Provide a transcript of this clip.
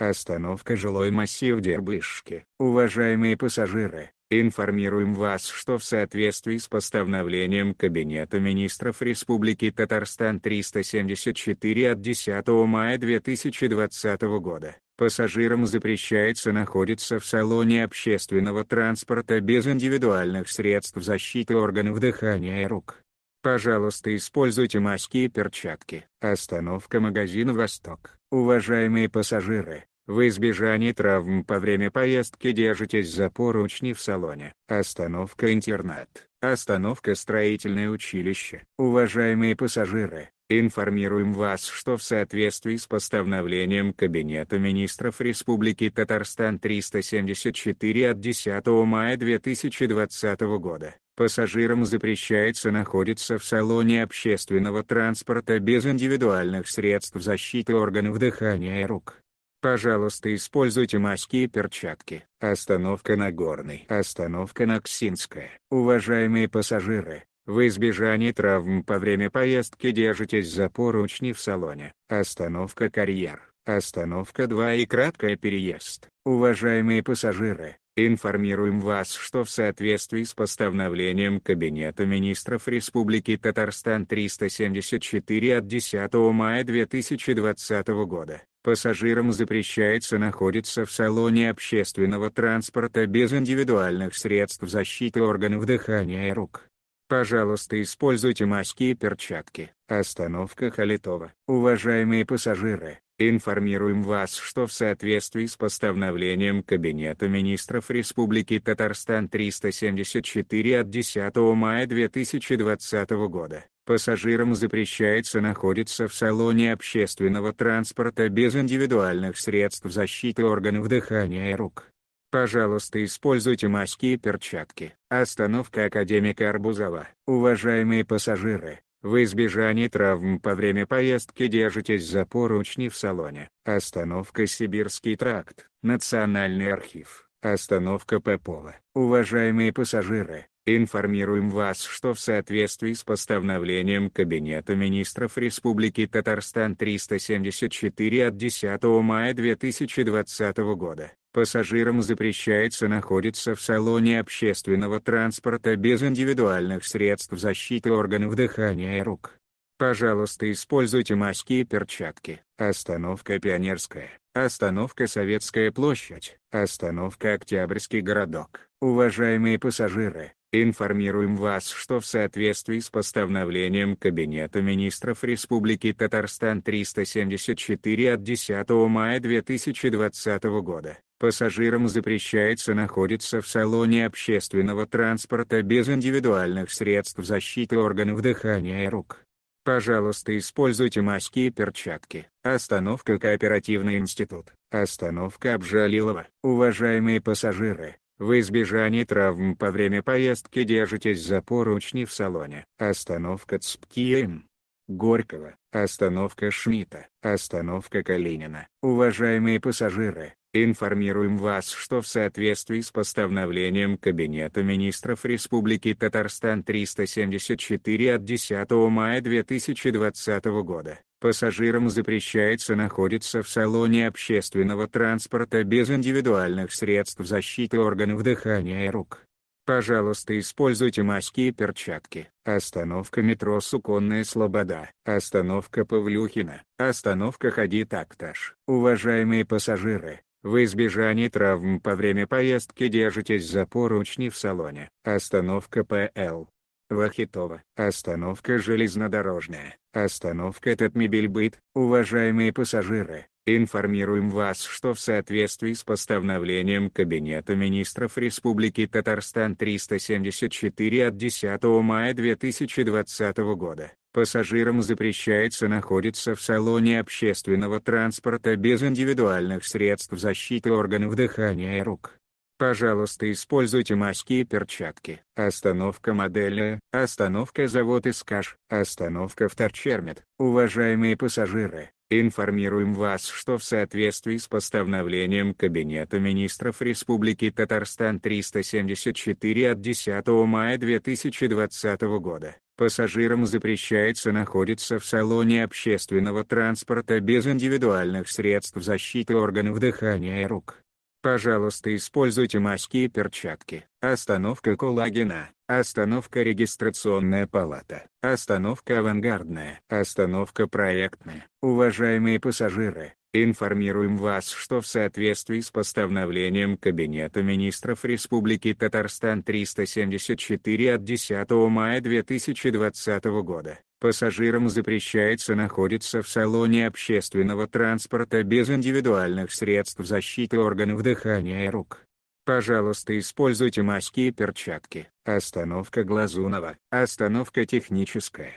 Остановка жилой массив Дербышки. Уважаемые пассажиры, информируем вас, что в соответствии с постановлением Кабинета министров Республики Татарстан 374 от 10 мая 2020 года, пассажирам запрещается находиться в салоне общественного транспорта без индивидуальных средств защиты органов дыхания и рук. Пожалуйста, используйте маски и перчатки. Остановка магазина «Восток». Уважаемые пассажиры, в избежании травм по время поездки держитесь за поручни в салоне. Остановка интернат. Остановка строительное училище. Уважаемые пассажиры, информируем вас, что в соответствии с постановлением Кабинета министров Республики Татарстан 374 от 10 мая 2020 года, пассажирам запрещается находиться в салоне общественного транспорта без индивидуальных средств защиты органов дыхания и рук. Пожалуйста, используйте маски и перчатки. Остановка на Горной. Остановка на Ксинская. Уважаемые пассажиры, в избежании травм по время поездки держитесь за поручни в салоне. Остановка Карьер. Остановка 2 и краткая переезд. Уважаемые пассажиры, информируем вас, что в соответствии с постановлением Кабинета министров Республики Татарстан 374 от 10 мая 2020 года, Пассажирам запрещается находиться в салоне общественного транспорта без индивидуальных средств защиты органов дыхания и рук. Пожалуйста, используйте маски и перчатки. Остановка Халитова. Уважаемые пассажиры, информируем вас, что в соответствии с постановлением Кабинета министров Республики Татарстан 374 от 10 мая 2020 года, Пассажирам запрещается находиться в салоне общественного транспорта без индивидуальных средств защиты органов дыхания и рук. Пожалуйста, используйте маски и перчатки. Остановка академика Арбузова. Уважаемые пассажиры, в избежании травм по время поездки держитесь за поручни в салоне. Остановка Сибирский тракт, Национальный архив. Остановка Попова. Уважаемые пассажиры, Информируем вас, что в соответствии с постановлением Кабинета министров Республики Татарстан 374 от 10 мая 2020 года, пассажирам запрещается находиться в салоне общественного транспорта без индивидуальных средств защиты органов дыхания и рук. Пожалуйста, используйте маски и перчатки. Остановка Пионерская, остановка Советская площадь, остановка Октябрьский городок. Уважаемые пассажиры, Информируем вас, что в соответствии с постановлением Кабинета министров Республики Татарстан 374 от 10 мая 2020 года, пассажирам запрещается находиться в салоне общественного транспорта без индивидуальных средств защиты органов дыхания и рук. Пожалуйста, используйте маски и перчатки. Остановка Кооперативный институт. Остановка Обжалилова. Уважаемые пассажиры, в избежании травм по время поездки держитесь за поручни в салоне. Остановка Цпкием. Горького, остановка Шмидта, остановка Калинина. Уважаемые пассажиры, информируем вас, что в соответствии с постановлением Кабинета министров Республики Татарстан 374 от 10 мая 2020 года, Пассажирам запрещается находиться в салоне общественного транспорта без индивидуальных средств защиты органов дыхания и рук. Пожалуйста, используйте маски и перчатки. Остановка метро Суконная Слобода. Остановка Павлюхина. Остановка Ходи Такташ. Уважаемые пассажиры, в избежании травм по время поездки держитесь за поручни в салоне. Остановка ПЛ. Вахитова. Остановка железнодорожная. Остановка Этот Татмебельбыт. Уважаемые пассажиры, информируем вас, что в соответствии с постановлением Кабинета министров Республики Татарстан 374 от 10 мая 2020 года, пассажирам запрещается находиться в салоне общественного транспорта без индивидуальных средств защиты органов дыхания и рук Пожалуйста, используйте маски и перчатки. Остановка модели, остановка завод Искаш, остановка в Торчермет. Уважаемые пассажиры, информируем вас, что в соответствии с постановлением Кабинета министров Республики Татарстан 374 от 10 мая 2020 года, пассажирам запрещается находиться в салоне общественного транспорта без индивидуальных средств защиты органов дыхания и рук Пожалуйста, используйте маски и перчатки. Остановка коллагена. Остановка регистрационная палата. Остановка авангардная. Остановка проектная. Уважаемые пассажиры, информируем вас, что в соответствии с постановлением Кабинета министров Республики Татарстан 374 от 10 мая 2020 года, Пассажирам запрещается находиться в салоне общественного транспорта без индивидуальных средств защиты органов дыхания и рук. Пожалуйста, используйте маски и перчатки. Остановка Глазунова. Остановка техническая.